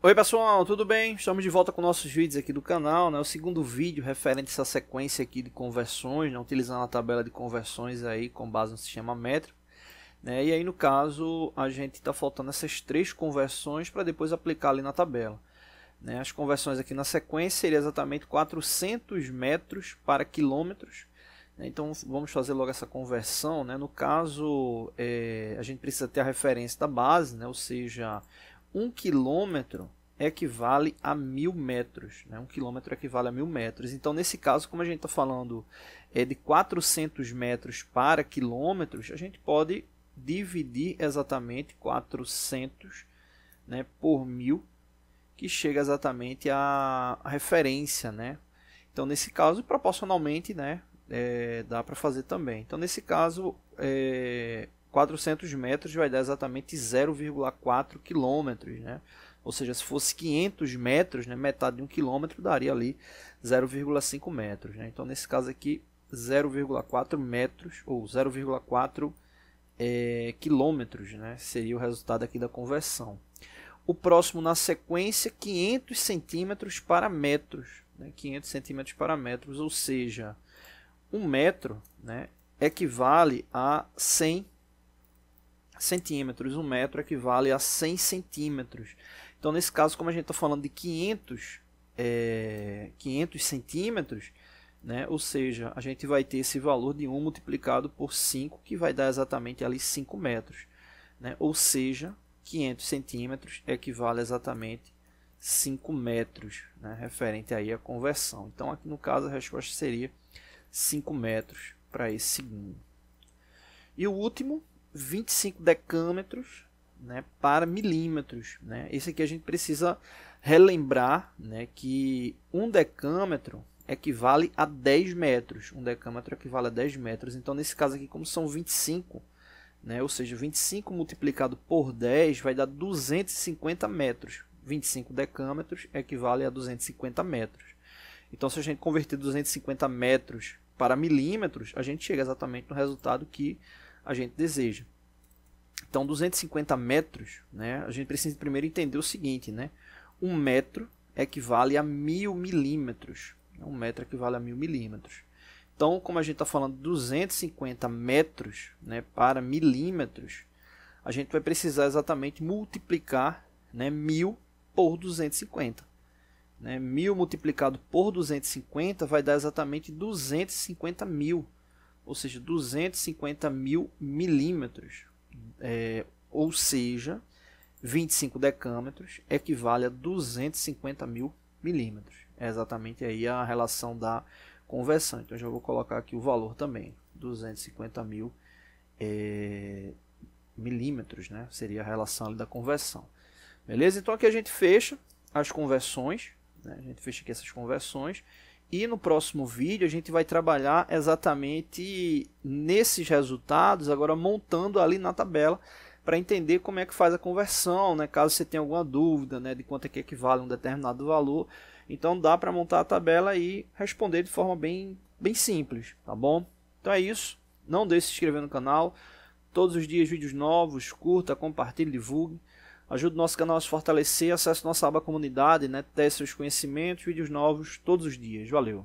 Oi pessoal, tudo bem? Estamos de volta com nossos vídeos aqui do canal, né? O segundo vídeo referente a essa sequência aqui de conversões, né? utilizando a tabela de conversões aí com base no sistema métrico. Né? E aí no caso a gente está faltando essas três conversões para depois aplicar ali na tabela. Né? As conversões aqui na sequência seria exatamente 400 metros para quilômetros. Né? Então vamos fazer logo essa conversão. Né? No caso é, a gente precisa ter a referência da base, né? ou seja, um quilômetro equivale a mil metros. Né? Um quilômetro equivale a mil metros. Então, nesse caso, como a gente está falando é, de 400 metros para quilômetros, a gente pode dividir exatamente 400 né, por mil, que chega exatamente à referência. Né? Então, nesse caso, proporcionalmente, né, é, dá para fazer também. Então, nesse caso, é, 400 metros vai dar exatamente 0,4 quilômetros, né? Ou seja, se fosse 500 metros, né, metade de um quilômetro daria ali 0,5 metros. Né? Então, nesse caso aqui, 0,4 metros ou 0,4 é, eh, quilômetros né, seria o resultado aqui da conversão. O próximo na sequência, 500 centímetros para metros. Né, 500 centímetros para metros, ou seja, um metro né, equivale a 100 centímetros. Um metro equivale a 100 centímetros. Então, nesse caso, como a gente está falando de 500, é, 500 centímetros, né? ou seja, a gente vai ter esse valor de 1 multiplicado por 5, que vai dar exatamente ali 5 metros. Né? Ou seja, 500 centímetros equivale exatamente 5 metros, né? referente aí à conversão. Então, aqui no caso, a resposta seria 5 metros para esse segundo. E o último, 25 decâmetros né, para milímetros. Né? Esse aqui a gente precisa relembrar né, que um decâmetro equivale a 10 metros. Um decâmetro equivale a 10 metros. Então, nesse caso aqui, como são 25, né, ou seja, 25 multiplicado por 10 vai dar 250 metros. 25 decâmetros equivale a 250 metros. Então, se a gente converter 250 metros para milímetros, a gente chega exatamente no resultado que a gente deseja. Então, 250 metros, né, a gente precisa primeiro entender o seguinte, né? Um metro equivale a mil milímetros. Né, um metro equivale a mil milímetros. Então, como a gente está falando 250 metros né, para milímetros, a gente vai precisar exatamente multiplicar né, mil por 250. Né, mil multiplicado por 250 vai dar exatamente 250 mil ou seja, 250 mil milímetros, é, ou seja, 25 decâmetros equivale a 250 mil milímetros. É exatamente aí a relação da conversão. Então, já vou colocar aqui o valor também, 250 mil é, milímetros, né? Seria a relação da conversão. Beleza? Então, aqui a gente fecha as conversões, né? a gente fecha aqui essas conversões e no próximo vídeo a gente vai trabalhar exatamente nesses resultados, agora montando ali na tabela para entender como é que faz a conversão, né? Caso você tenha alguma dúvida, né, de quanto é que equivale um determinado valor, então dá para montar a tabela e responder de forma bem bem simples, tá bom? Então é isso. Não deixe de se inscrever no canal. Todos os dias vídeos novos, curta, compartilhe, divulgue. Ajude o nosso canal a se fortalecer, acesse nossa aba comunidade, né? Teste seus conhecimentos, vídeos novos todos os dias. Valeu!